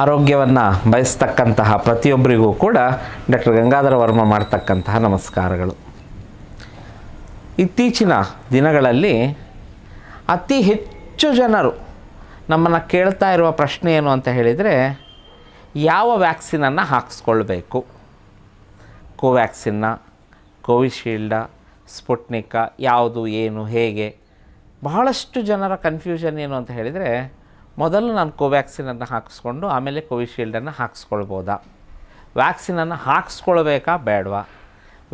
ಆರೋಗ್ಯವನ್ನು ಬಯಸ್ತಕ್ಕಂತಹ ಪ್ರತಿಯೊಬ್ಬರಿಗೂ ಕೂಡ ಡಾಕ್ಟರ್ ಗಂಗಾಧರ ವರ್ಮ ಮಾಡ್ತಕ್ಕಂತಹ ನಮಸ್ಕಾರಗಳು ಇತ್ತೀಚಿನ ದಿನಗಳಲ್ಲಿ ಅತಿ ಹೆಚ್ಚು ಜನರು ನಮ್ಮನ್ನು ಕೇಳ್ತಾ ಇರುವ ಪ್ರಶ್ನೆ ಏನು ಅಂತ ಹೇಳಿದರೆ ಯಾವ ವ್ಯಾಕ್ಸಿನನ್ನು ಹಾಕಿಸ್ಕೊಳ್ಬೇಕು ಕೋವ್ಯಾಕ್ಸಿನ್ನ ಕೋವಿಶೀಲ್ಡ ಸ್ಪುಟ್ನಿಕ ಯಾವುದು ಏನು ಹೇಗೆ ಬಹಳಷ್ಟು ಜನರ ಕನ್ಫ್ಯೂಷನ್ ಏನು ಅಂತ ಹೇಳಿದರೆ ಮೊದಲು ನಾನು ಕೋವ್ಯಾಕ್ಸಿನನ್ನು ಹಾಕಿಸ್ಕೊಂಡು ಆಮೇಲೆ ಕೋವಿಶೀಲ್ಡನ್ನು ಹಾಕಿಸ್ಕೊಳ್ಬೋದಾ ವ್ಯಾಕ್ಸಿನನ್ನು ಹಾಕ್ಸ್ಕೊಳ್ಬೇಕಾ ಬೇಡವಾ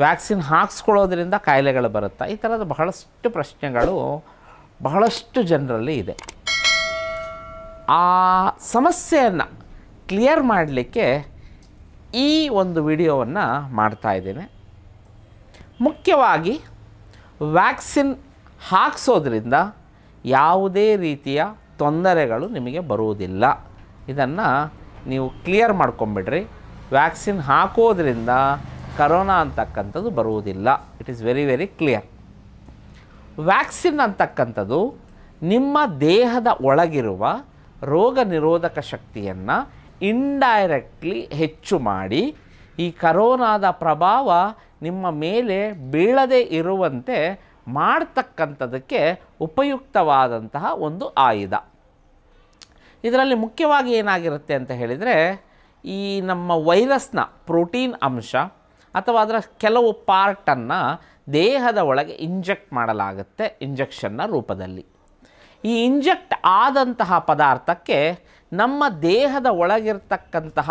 ವ್ಯಾಕ್ಸಿನ್ ಹಾಕ್ಸ್ಕೊಳ್ಳೋದ್ರಿಂದ ಕಾಯಿಲೆಗಳು ಬರುತ್ತಾ ಈ ಥರದ ಬಹಳಷ್ಟು ಪ್ರಶ್ನೆಗಳು ಬಹಳಷ್ಟು ಜನರಲ್ಲಿ ಇದೆ ಆ ಸಮಸ್ಯೆಯನ್ನು ಕ್ಲಿಯರ್ ಮಾಡಲಿಕ್ಕೆ ಈ ಒಂದು ವಿಡಿಯೋವನ್ನು ಮಾಡ್ತಾಯಿದ್ದೇನೆ ಮುಖ್ಯವಾಗಿ ವ್ಯಾಕ್ಸಿನ್ ಹಾಕ್ಸೋದ್ರಿಂದ ಯಾವುದೇ ರೀತಿಯ ತೊಂದರೆಗಳು ನಿಮಗೆ ಬರುವುದಿಲ್ಲ ಇದನ್ನು ನೀವು ಕ್ಲಿಯರ್ ಮಾಡ್ಕೊಂಬಿಡ್ರಿ ವ್ಯಾಕ್ಸಿನ್ ಹಾಕೋದ್ರಿಂದ ಕರೋನಾ ಅಂತಕ್ಕಂಥದ್ದು ಬರುವುದಿಲ್ಲ it is very very clear vaccine ಅಂತಕ್ಕಂಥದ್ದು ನಿಮ್ಮ ದೇಹದ ಒಳಗಿರುವ ರೋಗ ನಿರೋಧಕ ಶಕ್ತಿಯನ್ನು ಇಂಡೈರೆಕ್ಟ್ಲಿ ಹೆಚ್ಚು ಮಾಡಿ ಈ ಕರೋನಾದ ಪ್ರಭಾವ ನಿಮ್ಮ ಮೇಲೆ ಬೀಳದೇ ಇರುವಂತೆ ಮಾಡ್ತಕ್ಕಂಥದಕ್ಕೆ ಉಪಯುಕ್ತವಾದಂತಹ ಒಂದು ಆಯುಧ ಇದರಲ್ಲಿ ಮುಖ್ಯವಾಗಿ ಏನಾಗಿರುತ್ತೆ ಅಂತ ಹೇಳಿದರೆ ಈ ನಮ್ಮ ವೈರಸ್ನ ಪ್ರೋಟೀನ್ ಅಂಶ ಅಥವಾ ಅದರ ಕೆಲವು ಪಾರ್ಟನ್ನು ದೇಹದ ಒಳಗೆ ಇಂಜೆಕ್ಟ್ ಮಾಡಲಾಗುತ್ತೆ ಇಂಜೆಕ್ಷನ್ನ ರೂಪದಲ್ಲಿ ಈ ಇಂಜೆಕ್ಟ್ ಆದಂತಹ ಪದಾರ್ಥಕ್ಕೆ ನಮ್ಮ ದೇಹದ ಒಳಗಿರ್ತಕ್ಕಂತಹ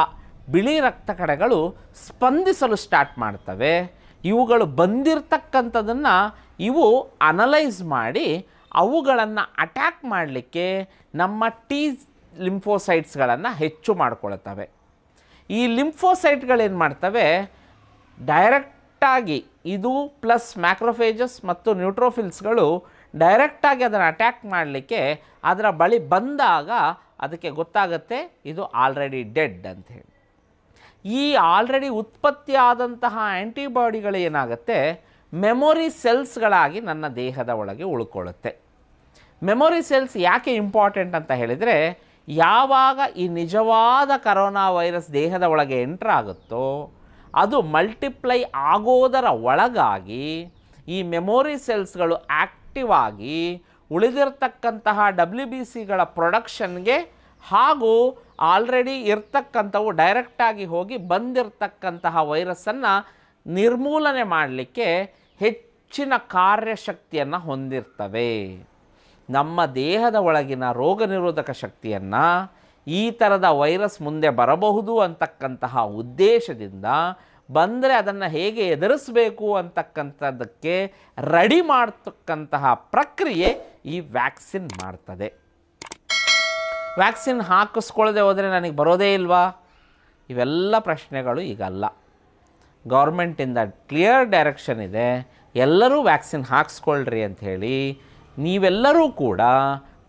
ಬಿಳಿ ರಕ್ತ ಕಣಗಳು ಸ್ಪಂದಿಸಲು ಸ್ಟಾರ್ಟ್ ಮಾಡ್ತವೆ ಇವುಗಳು ಬಂದಿರತಕ್ಕಂಥದನ್ನು ಇವು ಅನಲೈಸ್ ಮಾಡಿ ಅವುಗಳನ್ನು ಅಟ್ಯಾಕ್ ಮಾಡಲಿಕ್ಕೆ ನಮ್ಮ ಟಿ ಲಿಂಫೋಸೈಟ್ಸ್ಗಳನ್ನು ಹೆಚ್ಚು ಮಾಡಿಕೊಳ್ತವೆ ಈ ಲಿಂಫೋಸೈಟ್ಗಳೇನು ಮಾಡ್ತವೆ ಡೈರೆಕ್ಟಾಗಿ ಇದು ಪ್ಲಸ್ ಮ್ಯಾಕ್ರೋಫೇಜಸ್ ಮತ್ತು ನ್ಯೂಟ್ರೋಫಿಲ್ಸ್ಗಳು ಡೈರೆಕ್ಟಾಗಿ ಅದನ್ನು ಅಟ್ಯಾಕ್ ಮಾಡಲಿಕ್ಕೆ ಅದರ ಬಳಿ ಬಂದಾಗ ಅದಕ್ಕೆ ಗೊತ್ತಾಗುತ್ತೆ ಇದು ಆಲ್ರೆಡಿ ಡೆಡ್ ಅಂತ ಹೇಳಿ ಈ ಆಲ್ರೆಡಿ ಉತ್ಪತ್ತಿಯಾದಂತಹ ಆ್ಯಂಟಿಬಾಡಿಗಳು ಏನಾಗುತ್ತೆ ಮೆಮೊರಿ ಸೆಲ್ಸ್ಗಳಾಗಿ ನನ್ನ ದೇಹದ ಒಳಗೆ ಉಳ್ಕೊಳ್ಳುತ್ತೆ ಮೆಮೊರಿ ಸೆಲ್ಸ್ ಯಾಕೆ ಇಂಪಾರ್ಟೆಂಟ್ ಅಂತ ಹೇಳಿದರೆ ಯಾವಾಗ ಈ ನಿಜವಾದ ಕರೋನಾ ವೈರಸ್ ದೇಹದ ಒಳಗೆ ಎಂಟ್ರ್ ಆಗುತ್ತೋ ಅದು ಮಲ್ಟಿಪ್ಲೈ ಆಗೋದರ ಒಳಗಾಗಿ ಈ ಮೆಮೊರಿ ಸೆಲ್ಸ್ಗಳು ಆ್ಯಕ್ಟಿವ್ ಆಗಿ ಉಳಿದಿರ್ತಕ್ಕಂತಹ ಡಬ್ಲ್ಯೂ ಬಿ ಸಿಗಳ ಪ್ರೊಡಕ್ಷನ್ಗೆ ಹಾಗೂ ಆಲ್ರೆಡಿ ಇರ್ತಕ್ಕಂಥವು ಡೈರೆಕ್ಟಾಗಿ ಹೋಗಿ ಬಂದಿರತಕ್ಕಂತಹ ವೈರಸ್ಸನ್ನು ನಿರ್ಮೂಲನೆ ಮಾಡಲಿಕ್ಕೆ ಹೆಚ್ಚಿನ ಕಾರ್ಯಶಕ್ತಿಯನ್ನು ಹೊಂದಿರ್ತವೆ ನಮ್ಮ ದೇಹದ ಒಳಗಿನ ರೋಗ ನಿರೋಧಕ ಶಕ್ತಿಯನ್ನು ಈ ಥರದ ವೈರಸ್ ಮುಂದೆ ಬರಬಹುದು ಅಂತಕ್ಕಂತಹ ಉದ್ದೇಶದಿಂದ ಬಂದರೆ ಅದನ್ನು ಹೇಗೆ ಎದುರಿಸಬೇಕು ಅಂತಕ್ಕಂಥದ್ದಕ್ಕೆ ರೆಡಿ ಮಾಡ್ತಕ್ಕಂತಹ ಪ್ರಕ್ರಿಯೆ ಈ ವ್ಯಾಕ್ಸಿನ್ ಮಾಡ್ತದೆ ವ್ಯಾಕ್ಸಿನ್ ಹಾಕಿಸ್ಕೊಳ್ಳದೆ ಹೋದರೆ ನನಗೆ ಬರೋದೇ ಇಲ್ವಾ ಇವೆಲ್ಲ ಪ್ರಶ್ನೆಗಳು ಈಗಲ್ಲ ಗೌರ್ಮೆಂಟಿಂದ ಕ್ಲಿಯರ್ ಡೈರೆಕ್ಷನ್ ಇದೆ ಎಲ್ಲರೂ ವ್ಯಾಕ್ಸಿನ್ ಹಾಕ್ಸ್ಕೊಳ್ರಿ ಅಂಥೇಳಿ ನೀವೆಲ್ಲರೂ ಕೂಡ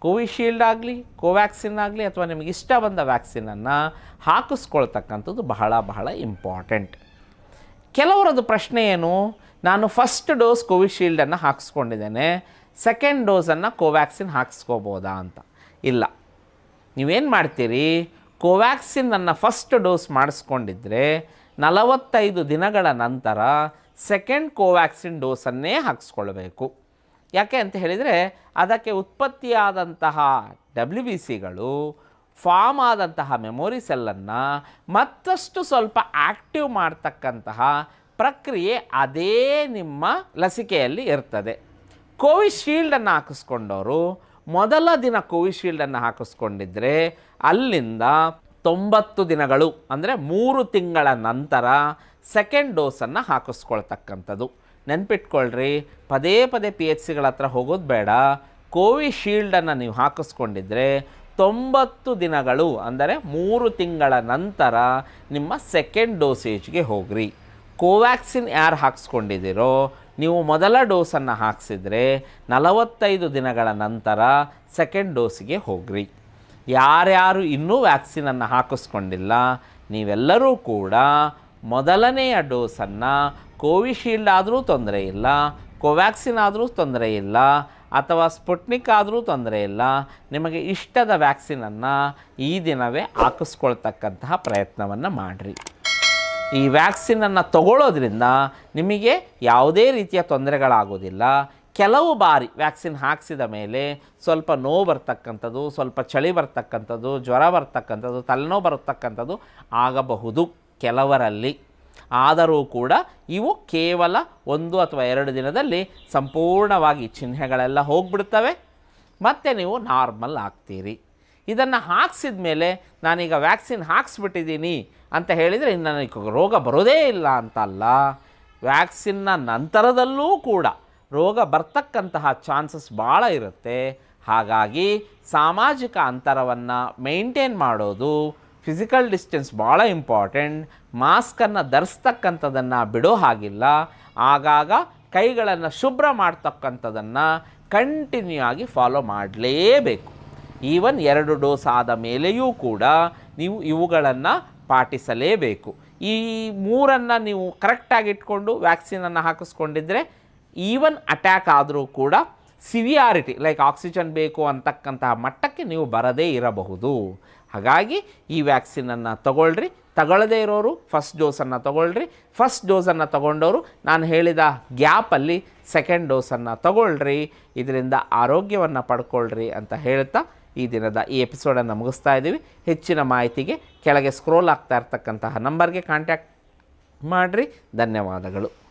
ಕೋವಿಶೀಲ್ಡ್ ಆಗಲಿ ಕೋವ್ಯಾಕ್ಸಿನ್ ಆಗಲಿ ಅಥವಾ ನಿಮಗೆ ಇಷ್ಟ ಬಂದ ವ್ಯಾಕ್ಸಿನನ್ನು ಹಾಕಿಸ್ಕೊಳ್ತಕ್ಕಂಥದ್ದು ಬಹಳ ಬಹಳ ಇಂಪಾರ್ಟೆಂಟ್ ಕೆಲವರದ್ದು ಪ್ರಶ್ನೆ ಏನು ನಾನು ಫಸ್ಟ್ ಡೋಸ್ ಕೋವಿಶೀಲ್ಡನ್ನು ಹಾಕಿಸ್ಕೊಂಡಿದ್ದೇನೆ ಸೆಕೆಂಡ್ ಡೋಸನ್ನು ಕೋವ್ಯಾಕ್ಸಿನ್ ಹಾಕಿಸ್ಕೋಬೋದಾ ಅಂತ ಇಲ್ಲ ನೀವೇನು ಮಾಡ್ತೀರಿ ಕೋವ್ಯಾಕ್ಸಿನ್ನನ್ನು ಫಸ್ಟ್ ಡೋಸ್ ಮಾಡಿಸ್ಕೊಂಡಿದ್ರೆ ನಲವತ್ತೈದು ದಿನಗಳ ನಂತರ ಸೆಕೆಂಡ್ ಕೋವ್ಯಾಕ್ಸಿನ್ ಡೋಸನ್ನೇ ಹಾಕಿಸ್ಕೊಳ್ಬೇಕು ಯಾಕೆ ಅಂತ ಹೇಳಿದರೆ ಅದಕ್ಕೆ ಉತ್ಪತ್ತಿಯಾದಂತಹ ಡಬ್ಲ್ಯೂ ಬಿ ಸಿಗಳು ಫಾರ್ಮ್ ಆದಂತಹ ಮೆಮೊರಿ ಸೆಲ್ಲನ್ನು ಮತ್ತಷ್ಟು ಸ್ವಲ್ಪ ಆ್ಯಕ್ಟಿವ್ ಮಾಡ್ತಕ್ಕಂತಹ ಪ್ರಕ್ರಿಯೆ ಅದೇ ನಿಮ್ಮ ಲಸಿಕೆಯಲ್ಲಿ ಇರ್ತದೆ ಕೋವಿಶೀಲ್ಡನ್ನು ಹಾಕಿಸ್ಕೊಂಡವರು ಮೊದಲ ದಿನ ಕೋವಿಶೀಲ್ಡನ್ನು ಹಾಕಿಸ್ಕೊಂಡಿದ್ದರೆ ಅಲ್ಲಿಂದ ತೊಂಬತ್ತು ದಿನಗಳು ಅಂದರೆ ಮೂರು ತಿಂಗಳ ನಂತರ ಸೆಕೆಂಡ್ ಡೋಸನ್ನು ಹಾಕಿಸ್ಕೊಳ್ತಕ್ಕಂಥದ್ದು ನೆನ್ಪಿಟ್ಕೊಳ್ರಿ ಪದೇ ಪದೇ ಪಿ ಎಚ್ ಸಿಗಳ ಹತ್ರ ಹೋಗೋದು ಬೇಡ ಕೋವಿಶೀಲ್ಡನ್ನು ನೀವು ಹಾಕಿಸ್ಕೊಂಡಿದ್ರೆ ತೊಂಬತ್ತು ದಿನಗಳು ಅಂದರೆ ಮೂರು ತಿಂಗಳ ನಂತರ ನಿಮ್ಮ ಸೆಕೆಂಡ್ ಡೋಸೇಜ್ಗೆ ಹೋಗ್ರಿ ಕೋವ್ಯಾಕ್ಸಿನ್ ಯಾರು ಹಾಕಿಸ್ಕೊಂಡಿದ್ದೀರೋ ನೀವು ಮೊದಲ ಡೋಸನ್ನು ಹಾಕ್ಸಿದ್ರೆ ನಲವತ್ತೈದು ದಿನಗಳ ನಂತರ ಸೆಕೆಂಡ್ ಡೋಸಿಗೆ ಹೋಗ್ರಿ ಯಾರ್ಯಾರು ಇನ್ನೂ ವ್ಯಾಕ್ಸಿನನ್ನು ಹಾಕಿಸ್ಕೊಂಡಿಲ್ಲ ನೀವೆಲ್ಲರೂ ಕೂಡ ಮೊದಲನೆಯ ಡೋಸನ್ನು ಕೋವಿಶೀಲ್ಡ್ ಆದರೂ ತೊಂದರೆ ಇಲ್ಲ ಕೋವ್ಯಾಕ್ಸಿನ್ ಆದರೂ ತೊಂದರೆ ಇಲ್ಲ ಅಥವಾ ಸ್ಪುಟ್ನಿಕ್ ಆದರೂ ತೊಂದರೆ ಇಲ್ಲ ನಿಮಗೆ ಇಷ್ಟದ ವ್ಯಾಕ್ಸಿನನ್ನು ಈ ದಿನವೇ ಹಾಕಿಸ್ಕೊಳ್ತಕ್ಕಂತಹ ಪ್ರಯತ್ನವನ್ನು ಮಾಡಿರಿ ಈ ವ್ಯಾಕ್ಸಿನನ್ನು ತಗೊಳ್ಳೋದ್ರಿಂದ ನಿಮಗೆ ಯಾವುದೇ ರೀತಿಯ ತೊಂದರೆಗಳಾಗೋದಿಲ್ಲ ಕೆಲವು ಬಾರಿ ವ್ಯಾಕ್ಸಿನ್ ಹಾಕಿಸಿದ ಮೇಲೆ ಸ್ವಲ್ಪ ನೋವು ಬರ್ತಕ್ಕಂಥದ್ದು ಸ್ವಲ್ಪ ಚಳಿ ಬರ್ತಕ್ಕಂಥದ್ದು ಜ್ವರ ಬರ್ತಕ್ಕಂಥದ್ದು ತಲೆನೋವು ಬರತಕ್ಕಂಥದ್ದು ಆಗಬಹುದು ಕೆಲವರಲ್ಲಿ ಆದರೂ ಕೂಡ ಇವು ಕೇವಲ ಒಂದು ಅಥವಾ ಎರಡು ದಿನದಲ್ಲಿ ಸಂಪೂರ್ಣವಾಗಿ ಚಿಹ್ನೆಗಳೆಲ್ಲ ಹೋಗ್ಬಿಡ್ತವೆ ಮತ್ತು ನೀವು ನಾರ್ಮಲ್ ಆಗ್ತೀರಿ ಇದನ್ನು ಹಾಕ್ಸಿದ ಮೇಲೆ ನಾನೀಗ ವ್ಯಾಕ್ಸಿನ್ ಹಾಕ್ಸ್ಬಿಟ್ಟಿದ್ದೀನಿ ಅಂತ ಹೇಳಿದರೆ ಇನ್ನು ನನಗೆ ರೋಗ ಬರೋದೇ ಇಲ್ಲ ಅಂತಲ್ಲ ವ್ಯಾಕ್ಸಿನ್ನ ನಂತರದಲ್ಲೂ ಕೂಡ ರೋಗ ಬರ್ತಕ್ಕಂತಹ ಚಾನ್ಸಸ್ ಭಾಳ ಇರುತ್ತೆ ಹಾಗಾಗಿ ಸಾಮಾಜಿಕ ಅಂತರವನ್ನು ಮೇಂಟೈನ್ ಮಾಡೋದು ಫಿಸಿಕಲ್ ಡಿಸ್ಟೆನ್ಸ್ ಭಾಳ ಇಂಪಾರ್ಟೆಂಟ್ ಮಾಸ್ಕನ್ನು ಧರಿಸ್ತಕ್ಕಂಥದ್ದನ್ನು ಬಿಡೋ ಹಾಗಿಲ್ಲ ಆಗಾಗ ಕೈಗಳನ್ನು ಶುಭ್ರ ಮಾಡ್ತಕ್ಕಂಥದ್ದನ್ನು ಕಂಟಿನ್ಯೂ ಆಗಿ ಫಾಲೋ ಮಾಡಲೇಬೇಕು ಈವನ್ ಎರಡು ಡೋಸ್ ಆದ ಮೇಲೆಯೂ ಕೂಡ ನೀವು ಇವುಗಳನ್ನು ಪಾಟಿಸಲೇಬೇಕು ಈ ಮೂರನ್ನು ನೀವು ಕರೆಕ್ಟಾಗಿ ಇಟ್ಕೊಂಡು ವ್ಯಾಕ್ಸಿನನ್ನು ಹಾಕಿಸ್ಕೊಂಡಿದ್ರೆ ಈವನ್ ಅಟ್ಯಾಕ್ ಆದರೂ ಕೂಡ ಸಿವಿಯಾರಿಟಿ ಲೈಕ್ ಆಕ್ಸಿಜನ್ ಬೇಕು ಅಂತಕ್ಕಂತಹ ಮಟ್ಟಕ್ಕೆ ನೀವು ಬರದೇ ಇರಬಹುದು ಹಾಗಾಗಿ ಈ ವ್ಯಾಕ್ಸಿನನ್ನು ತಗೊಳ್ಳ್ರಿ ತಗೊಳ್ಳದೇ ಇರೋರು ಫಸ್ಟ್ ಡೋಸನ್ನು ತಗೊಳ್ಳ್ರಿ ಫಸ್ಟ್ ಡೋಸನ್ನು ತಗೊಂಡವರು ನಾನು ಹೇಳಿದ ಗ್ಯಾಪಲ್ಲಿ ಸೆಕೆಂಡ್ ಡೋಸನ್ನು ತಗೊಳ್ಳ್ರಿ ಇದರಿಂದ ಆರೋಗ್ಯವನ್ನು ಪಡ್ಕೊಳ್ಳ್ರಿ ಅಂತ ಹೇಳ್ತಾ ಈ ದಿನದ ಈ ಎಪಿಸೋಡನ್ನು ಮುಗಿಸ್ತಾ ಇದ್ದೀವಿ ಹೆಚ್ಚಿನ ಮಾಹಿತಿಗೆ ಕೆಳಗೆ ಸ್ಕ್ರೋಲ್ ಆಗ್ತಾ ಇರ್ತಕ್ಕಂತಹ ನಂಬರ್ಗೆ ಕಾಂಟ್ಯಾಕ್ಟ್ ಮಾಡಿರಿ ಧನ್ಯವಾದಗಳು